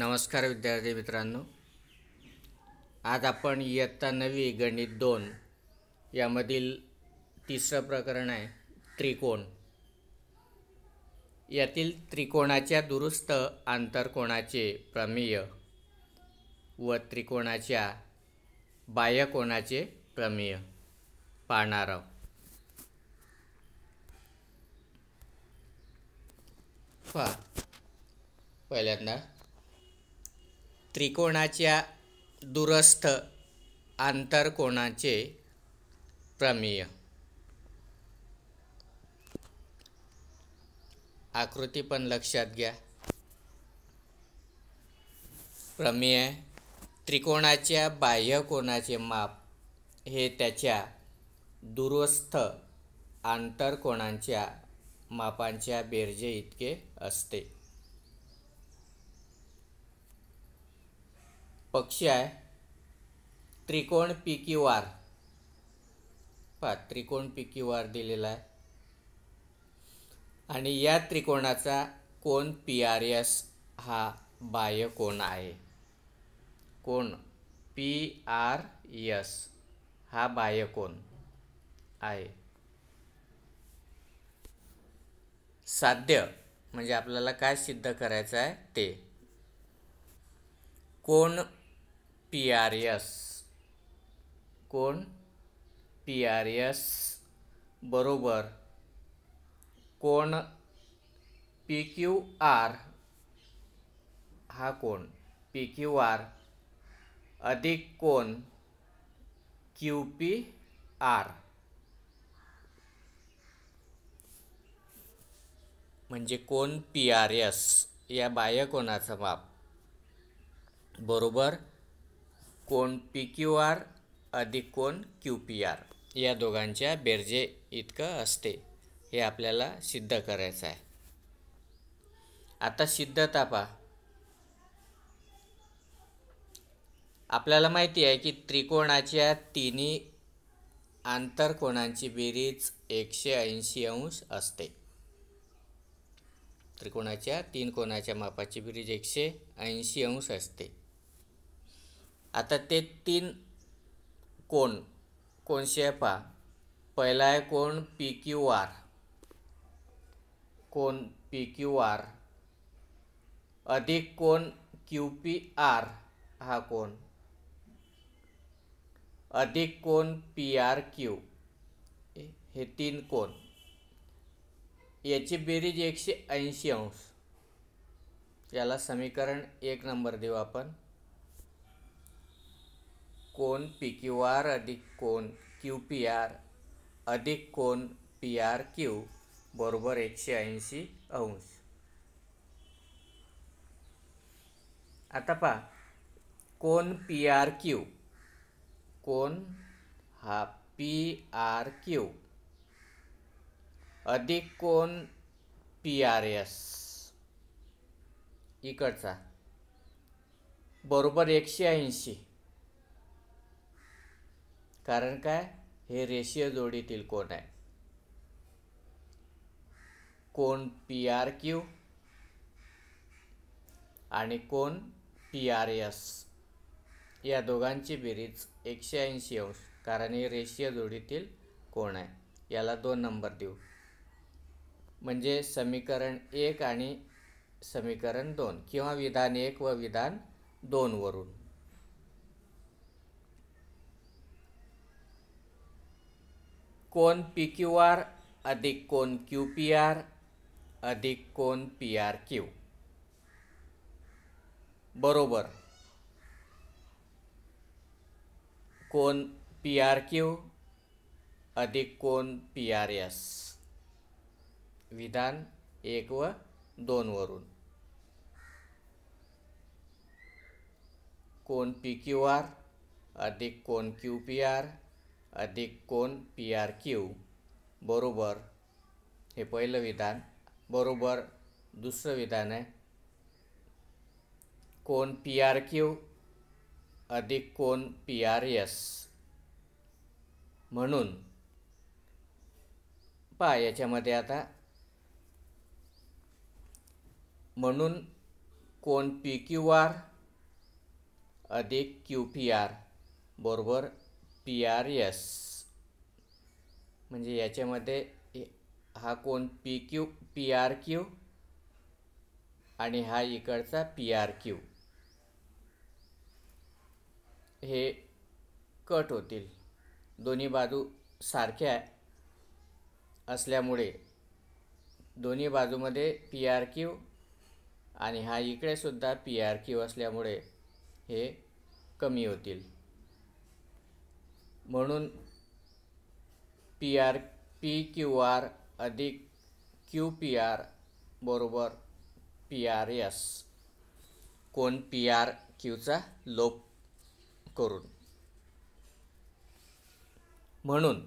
नमस्कार विद्यार्थी मित्रांनो आज आपण इयत्ता नवी गणित दोन यामधील तिसरं प्रकरण आहे त्रिकोण यातील त्रिकोणाच्या दुरुस्त आंतरकोणाचे प्रमेय व त्रिकोणाच्या बाह्यकोणाचे प्रमेय पाहणार आहोत पहिल्यांदा त्रिकोणाच्या दुरस्थ आंतरकोणाचे प्रमेय आकृती पण लक्षात घ्या प्रमेय त्रिकोणाच्या बाह्यकोणाचे माप हे त्याच्या दुरस्थ आंतरकोणांच्या मापांच्या बेरजे इतके असते पक्षी आहे त्रिकोण क्यू आर पा त्रिकोण पिकी वार दिलेला आहे आणि या त्रिकोणाचा कोण पी आर एस हा बाह्य कोण आहे कोण पी आर एस हा बाह्य कोण आहे साध्य म्हणजे आपल्याला काय सिद्ध करायचं आहे ते कोण पी आर एस कोण पी आर एस बरोबर कोण पी क्यू आर हा कोण पी क्यू आर अधिक कोण क्यू पी आर म्हणजे कोण पी आर एस या बाह्यकोणाचं माप बरोबर कोण पी क्यू आर अधिक कोण क्यू पी आर या दोघांच्या बेरजे इतकं असते हे आपल्याला सिद्ध करायचं आहे आता सिद्धता तापा आपल्याला माहिती आहे की त्रिकोणाच्या तिन्ही आंतरकोणांची बेरीज एकशे ऐंशी अंश असते त्रिकोणाच्या तीन कोणाच्या मापाची बेरीज एकशे ऐंशी अंश असते आता ते तीन कोण कोण शेफा पहिला आहे कोण पी क्यू आर कोण पी क्यू आर अधिक कोण क्यू पी आर हा कोण अधिक कोण पी आर क्यू हे तीन कोण याची बेरीज एकशे ऐंशी अंश याला समीकरण एक नंबर देऊ आपण कोन पी क्यू आर अधिक कोन क्यू पी आर अधिक कोन पी आर क्यू बरोबर एकशे ऐंशी अंश आता पहा कोन पी आर क्यू कोन हा पी आर क्यू अधिक कोन पी आर एस इकडचा बरोबर एकशे ऐंशी कारण काय हे रेषीय जोडीतील कोण आहे कोण पी आर क्यू आणि कोण पी आर एस या दोघांची बेरीज एकशे ऐंशी अंश कारण हे रेषीय जोडीतील कोण आहे याला दोन नंबर देऊ म्हणजे समीकरण एक आणि समीकरण दोन किंवा विधान एक व विधान दोनवरून कोन पी क्यू आर अधिक कोन क्यू पी आर अधिक कोन पी आर क्यू बरोबर कोन पी आर क्यू अधिक कोन पी आर एस विधान एक व दोनवरून कोन पी क्यू आर अधिक कोन क्यू पी आर अधिक कोण पी आर क्यू बरोबर हे पहिलं विधान बरोबर दुसरं विधान आहे कोण पी आर क्यू अधिक कोण पी आर एस म्हणून पहा याच्यामध्ये आता म्हणून कोण पी क्यू आर अधिक क्यू पी आर बरोबर पी आर एस म्हणजे याच्यामध्ये हा कोण P Q P R Q आणि हा इकडचा पी आर क्यू हे कट होतील दोन्ही बाजू सारख्या असल्यामुळे दोन्ही बाजूमध्ये पी आर क्यू आणि हा इकडेसुद्धा पी आर क्यू असल्यामुळे हे कमी होतील म्हणून P R P Q R अधिक क्यू पी आर बरोबर पी आर एस कोण पी आर क्यूचा लोप करून म्हणून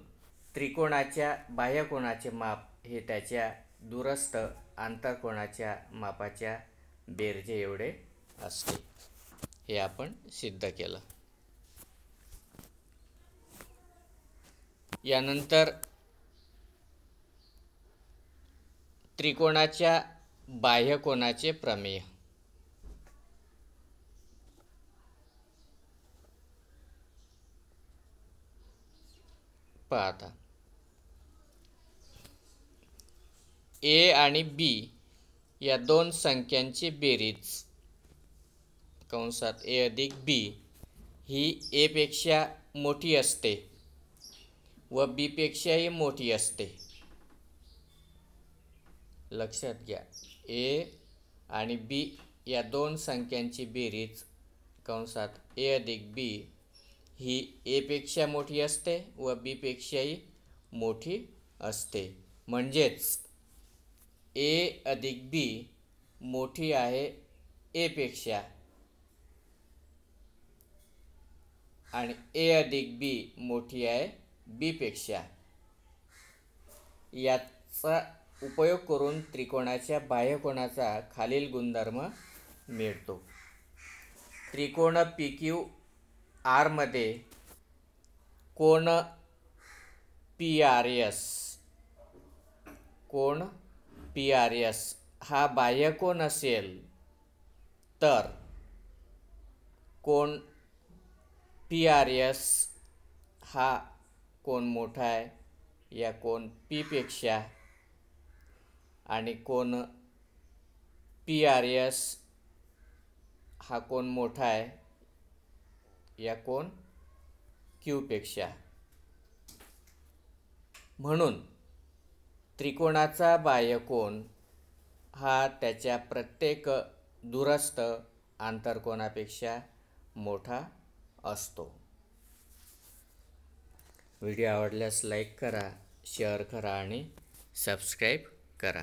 त्रिकोणाच्या बाह्यकोणाचे माप हे त्याच्या दूरस्थ आंतरकोणाच्या मापाच्या बेरजे एवढे असते हे आपण सिद्ध केलं यानंतर त्रिकोणाच्या बाह्यकोणाचे प्रमेय पाहता ए आणि बी या दोन संख्यांची बेरीज कंसात ए अधिक बी ही एपेक्षा मोठी असते व बीपेक्षाही मोठी असते लक्षात घ्या ए आणि बी या दोन संख्यांची बेरीज कंसात ए अधिक बी ही एपेक्षा मोठी असते व बीपेक्षाही मोठी असते म्हणजेच ए अधिक बी मोठी आहे एपेक्षा आणि ए अधिक बी मोठी आहे बीपेक्षा याचा उपयोग करून त्रिकोणाच्या बाह्यकोणाचा खालील गुणधर्म मिळतो त्रिकोण पी क्यू आरमध्ये कोण पी आर एस कोण पी आर एस हा बाह्यकोण असेल तर कोण पी आर एस हा कोण मोठा आहे या कोण पीपेक्षा आणि कोण पी आर एस हा कोण मोठा आहे या कोण क्यूपेक्षा म्हणून त्रिकोणाचा बाह्यकोण हा त्याच्या प्रत्येक दुरस्त आंतरकोणापेक्षा मोठा असतो व्हिडिओ आवडल्यास लाईक करा शेअर करा आणि सबस्क्राईब करा